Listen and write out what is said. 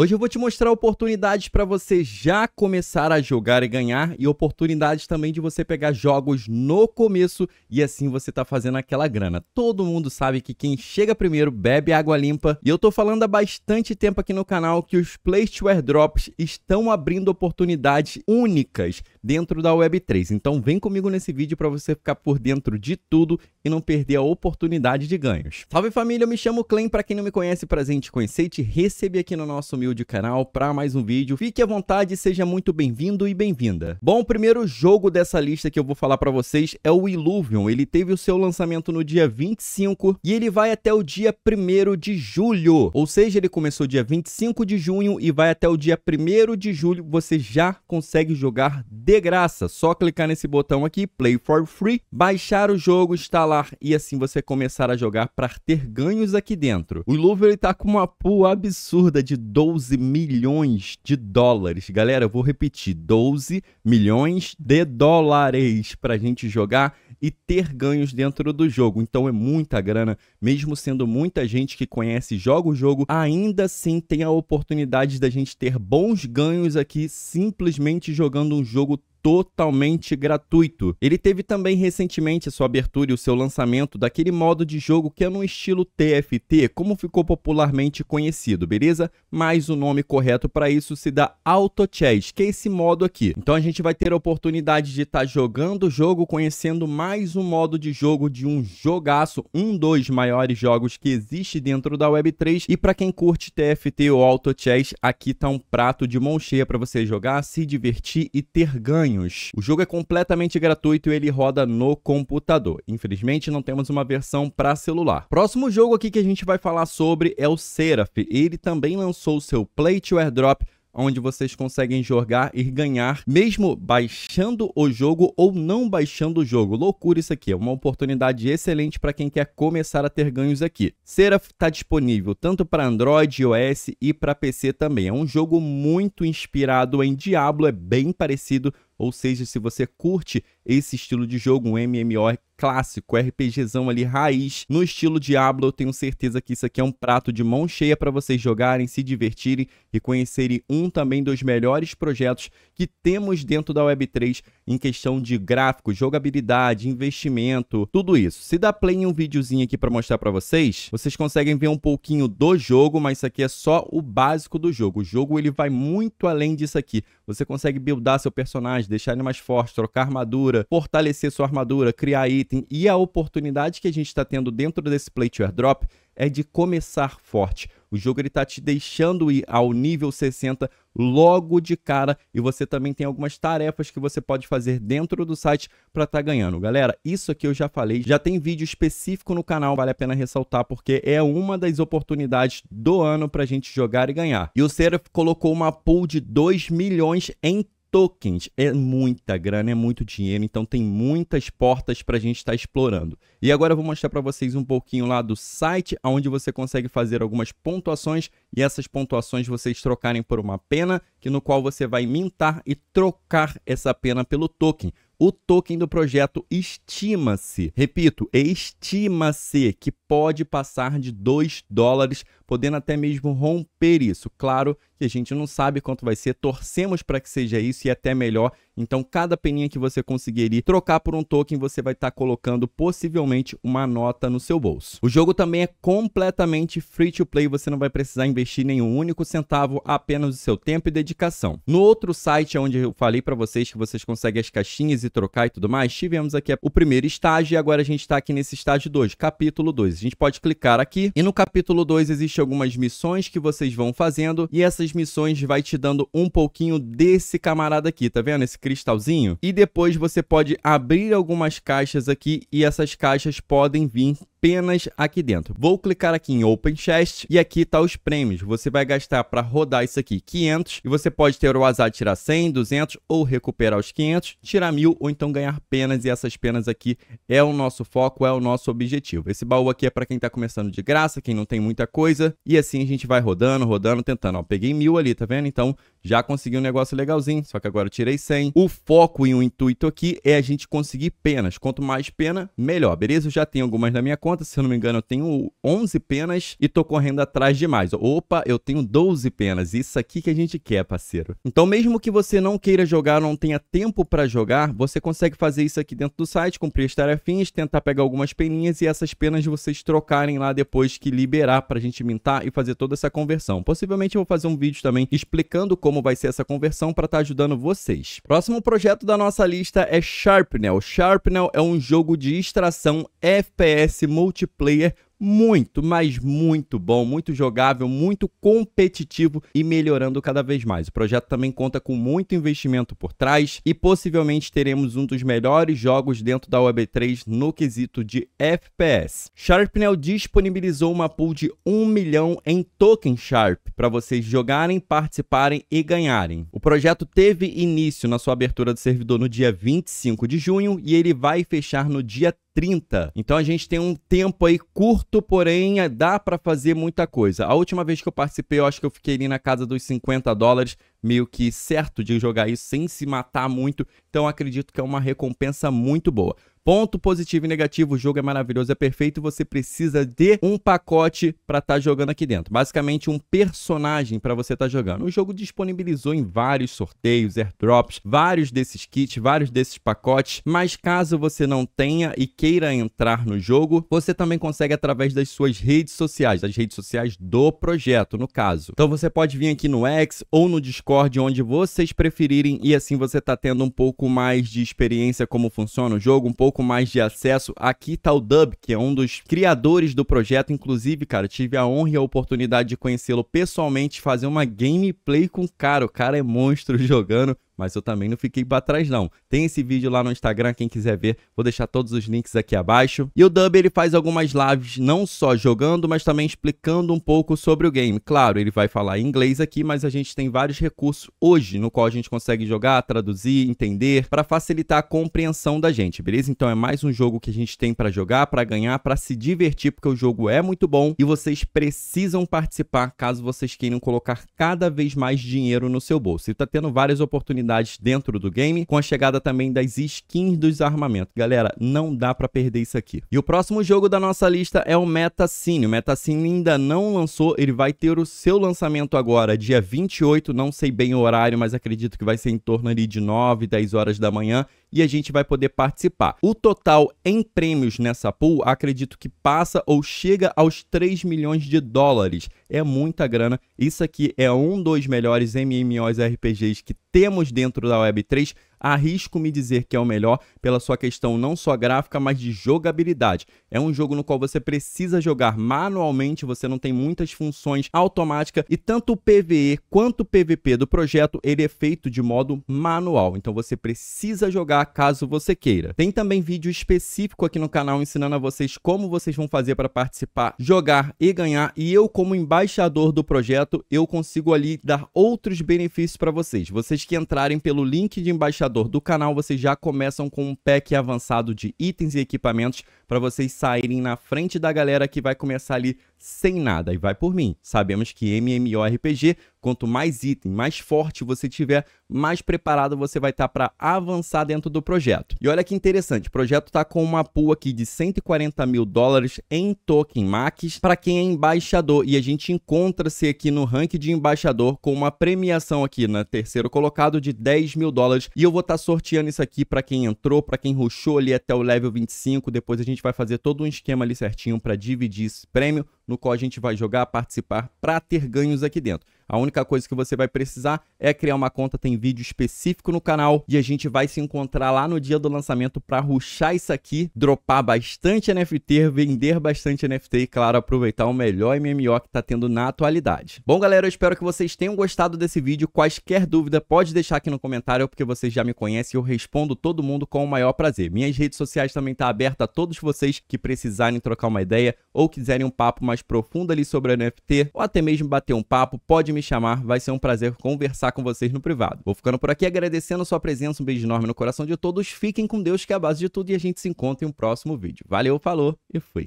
Hoje eu vou te mostrar oportunidades para você já começar a jogar e ganhar e oportunidades também de você pegar jogos no começo e assim você tá fazendo aquela grana. Todo mundo sabe que quem chega primeiro bebe água limpa e eu tô falando há bastante tempo aqui no canal que os Play to Drops estão abrindo oportunidades únicas dentro da Web3. Então vem comigo nesse vídeo para você ficar por dentro de tudo e não perder a oportunidade de ganhos. Salve família, eu me chamo Clem, para quem não me conhece, prazer em te conhecer e te receber aqui no nosso humilde de canal para mais um vídeo. Fique à vontade, seja muito bem-vindo e bem-vinda. Bom, o primeiro jogo dessa lista que eu vou falar para vocês é o Illuvium Ele teve o seu lançamento no dia 25 e ele vai até o dia 1 de julho. Ou seja, ele começou dia 25 de junho e vai até o dia 1 de julho. Você já consegue jogar de graça. Só clicar nesse botão aqui, Play for Free, baixar o jogo, instalar e assim você começar a jogar para ter ganhos aqui dentro. O Illuvium ele tá com uma pool absurda de 12 12 milhões de dólares. Galera, eu vou repetir: 12 milhões de dólares para a gente jogar e ter ganhos dentro do jogo. Então é muita grana, mesmo sendo muita gente que conhece e joga o jogo, ainda assim tem a oportunidade da gente ter bons ganhos aqui simplesmente jogando um jogo totalmente gratuito. Ele teve também recentemente a sua abertura e o seu lançamento daquele modo de jogo que é no estilo TFT, como ficou popularmente conhecido, beleza? Mas o nome correto para isso se dá Auto Chess, que é esse modo aqui. Então a gente vai ter a oportunidade de estar tá jogando o jogo, conhecendo mais um modo de jogo de um jogaço, um dos maiores jogos que existe dentro da Web3. E para quem curte TFT ou Auto Chess, aqui tá um prato de mão cheia para você jogar, se divertir e ter ganho joguinhos. O jogo é completamente gratuito e ele roda no computador. Infelizmente, não temos uma versão para celular. Próximo jogo aqui que a gente vai falar sobre é o Seraph. Ele também lançou o seu Play to Airdrop onde vocês conseguem jogar e ganhar, mesmo baixando o jogo ou não baixando o jogo. Loucura isso aqui, é uma oportunidade excelente para quem quer começar a ter ganhos aqui. Seraph está disponível tanto para Android, iOS e para PC também. É um jogo muito inspirado em Diablo, é bem parecido ou seja, se você curte esse estilo de jogo, um MMO clássico, RPGzão ali raiz, no estilo Diablo, eu tenho certeza que isso aqui é um prato de mão cheia para vocês jogarem, se divertirem e conhecerem um também dos melhores projetos que temos dentro da Web3 em questão de gráfico, jogabilidade, investimento, tudo isso. Se dá play em um videozinho aqui para mostrar para vocês, vocês conseguem ver um pouquinho do jogo, mas isso aqui é só o básico do jogo. O jogo ele vai muito além disso aqui. Você consegue buildar seu personagem, deixar ele mais forte, trocar armadura, armadura, fortalecer sua armadura, criar item. E a oportunidade que a gente está tendo dentro desse play to airdrop é de começar forte. O jogo está te deixando ir ao nível 60 logo de cara e você também tem algumas tarefas que você pode fazer dentro do site para estar tá ganhando. Galera, isso aqui eu já falei, já tem vídeo específico no canal, vale a pena ressaltar porque é uma das oportunidades do ano para a gente jogar e ganhar. E o Seraph colocou uma pool de 2 milhões em tokens é muita grana, é muito dinheiro, então tem muitas portas para a gente estar tá explorando. E agora eu vou mostrar para vocês um pouquinho lá do site, onde você consegue fazer algumas pontuações e essas pontuações vocês trocarem por uma pena, que no qual você vai mintar e trocar essa pena pelo token. O token do projeto estima-se, repito, é estima-se que pode passar de 2 dólares, podendo até mesmo romper isso. Claro que a gente não sabe quanto vai ser, torcemos para que seja isso e até melhor. Então, cada peninha que você conseguir trocar por um token, você vai estar tá colocando possivelmente uma nota no seu bolso. O jogo também é completamente free to play, você não vai precisar investir nenhum único centavo, apenas o seu tempo e dedicação. No outro site onde eu falei para vocês que vocês conseguem as caixinhas e trocar e tudo mais, tivemos aqui o primeiro estágio e agora a gente está aqui nesse estágio 2, capítulo 2. A gente pode clicar aqui e no capítulo 2 existem algumas missões que vocês vão fazendo e essas missões vai te dando um pouquinho desse camarada aqui, tá vendo? Esse cristalzinho. E depois você pode abrir algumas caixas aqui e essas caixas podem vir apenas aqui dentro. Vou clicar aqui em Open Chest e aqui tá os prêmios. Você vai gastar para rodar isso aqui 500 e você pode ter o azar de tirar 100, 200 ou recuperar os 500, tirar 1000 ou então ganhar penas e essas penas aqui é o nosso foco, é o nosso objetivo. Esse baú aqui é para quem tá começando de graça, quem não tem muita coisa e assim a gente vai rodando, rodando, tentando. Ó, peguei 1000 ali, tá vendo? Então já consegui um negócio legalzinho, só que agora eu tirei 100. O foco e o intuito aqui é a gente conseguir penas. Quanto mais pena, melhor, beleza? Eu já tenho algumas na minha conta, se eu não me engano, eu tenho 11 penas e tô correndo atrás de mais. Opa, eu tenho 12 penas, isso aqui que a gente quer, parceiro. Então, mesmo que você não queira jogar, não tenha tempo para jogar, você consegue fazer isso aqui dentro do site, cumprir as tarefinhas, tentar pegar algumas peninhas e essas penas vocês trocarem lá depois que liberar pra gente mintar e fazer toda essa conversão. Possivelmente eu vou fazer um vídeo também explicando como como vai ser essa conversão para estar tá ajudando vocês. Próximo projeto da nossa lista é Sharpnel. Sharpnel é um jogo de extração FPS multiplayer muito, mas muito bom, muito jogável, muito competitivo e melhorando cada vez mais. O projeto também conta com muito investimento por trás e possivelmente teremos um dos melhores jogos dentro da web 3 no quesito de FPS. Sharpnel disponibilizou uma pool de 1 milhão em token Sharp para vocês jogarem, participarem e ganharem. O projeto teve início na sua abertura do servidor no dia 25 de junho e ele vai fechar no dia 30. Então a gente tem um tempo aí curto, porém é, dá para fazer muita coisa. A última vez que eu participei, eu acho que eu fiquei ali na casa dos 50 dólares meio que certo de jogar isso sem se matar muito, então acredito que é uma recompensa muito boa. Ponto positivo e negativo, o jogo é maravilhoso, é perfeito, você precisa de um pacote para estar tá jogando aqui dentro. Basicamente um personagem para você estar tá jogando. O jogo disponibilizou em vários sorteios, airdrops, vários desses kits, vários desses pacotes, mas caso você não tenha e queira entrar no jogo, você também consegue através das suas redes sociais, das redes sociais do projeto, no caso. Então você pode vir aqui no X ou no Discord Discord, onde vocês preferirem, e assim você tá tendo um pouco mais de experiência como funciona o jogo, um pouco mais de acesso. Aqui tá o Dub, que é um dos criadores do projeto, inclusive, cara, tive a honra e a oportunidade de conhecê-lo pessoalmente, fazer uma gameplay com o cara, o cara é monstro jogando mas eu também não fiquei para trás não. Tem esse vídeo lá no Instagram, quem quiser ver, vou deixar todos os links aqui abaixo. E o Dub ele faz algumas lives não só jogando, mas também explicando um pouco sobre o game. Claro, ele vai falar em inglês aqui, mas a gente tem vários recursos hoje no qual a gente consegue jogar, traduzir, entender para facilitar a compreensão da gente, beleza? Então é mais um jogo que a gente tem para jogar, para ganhar, para se divertir, porque o jogo é muito bom e vocês precisam participar caso vocês queiram colocar cada vez mais dinheiro no seu bolso. E tá tendo várias oportunidades dentro do game, com a chegada também das skins dos armamentos. Galera, não dá para perder isso aqui. E o próximo jogo da nossa lista é o Metacine. O Metacine ainda não lançou, ele vai ter o seu lançamento agora, dia 28, não sei bem o horário, mas acredito que vai ser em torno ali de 9, 10 horas da manhã e a gente vai poder participar. O total em prêmios nessa pool, acredito que passa ou chega aos 3 milhões de dólares. É muita grana. Isso aqui é um dos melhores MMOs RPGs que temos dentro da Web3 Arrisco me dizer que é o melhor pela sua questão não só gráfica, mas de jogabilidade. É um jogo no qual você precisa jogar manualmente, você não tem muitas funções automáticas e tanto o PvE quanto o PvP do projeto, ele é feito de modo manual. Então você precisa jogar caso você queira. Tem também vídeo específico aqui no canal ensinando a vocês como vocês vão fazer para participar, jogar e ganhar e eu como embaixador do projeto, eu consigo ali dar outros benefícios para vocês. Vocês que entrarem pelo link de embaixador do canal, vocês já começam com um pack avançado de itens e equipamentos para vocês saírem na frente da galera que vai começar ali sem nada. E vai por mim. Sabemos que MMORPG, quanto mais item, mais forte você tiver, mais preparado você vai estar tá para avançar dentro do projeto. E olha que interessante, o projeto está com uma pool aqui de 140 mil dólares em token max para quem é embaixador. E a gente encontra-se aqui no ranking de embaixador com uma premiação aqui na né? terceiro colocado de 10 mil dólares. E eu vou estar tá sorteando isso aqui para quem entrou, para quem rushou ali até o level 25. Depois a gente gente vai fazer todo um esquema ali certinho para dividir esse prêmio, no qual a gente vai jogar, participar, para ter ganhos aqui dentro. A única coisa que você vai precisar é criar uma conta, tem vídeo específico no canal e a gente vai se encontrar lá no dia do lançamento para ruxar isso aqui, dropar bastante NFT, vender bastante NFT e, claro, aproveitar o melhor MMO que está tendo na atualidade. Bom, galera, eu espero que vocês tenham gostado desse vídeo. Quaisquer dúvida, pode deixar aqui no comentário, porque vocês já me conhecem e eu respondo todo mundo com o maior prazer. Minhas redes sociais também estão tá abertas a todos vocês que precisarem trocar uma ideia ou quiserem um papo mais profundo ali sobre a NFT ou até mesmo bater um papo, pode me me chamar, vai ser um prazer conversar com vocês no privado. Vou ficando por aqui agradecendo a sua presença, um beijo enorme no coração de todos, fiquem com Deus que é a base de tudo e a gente se encontra em um próximo vídeo. Valeu, falou e fui!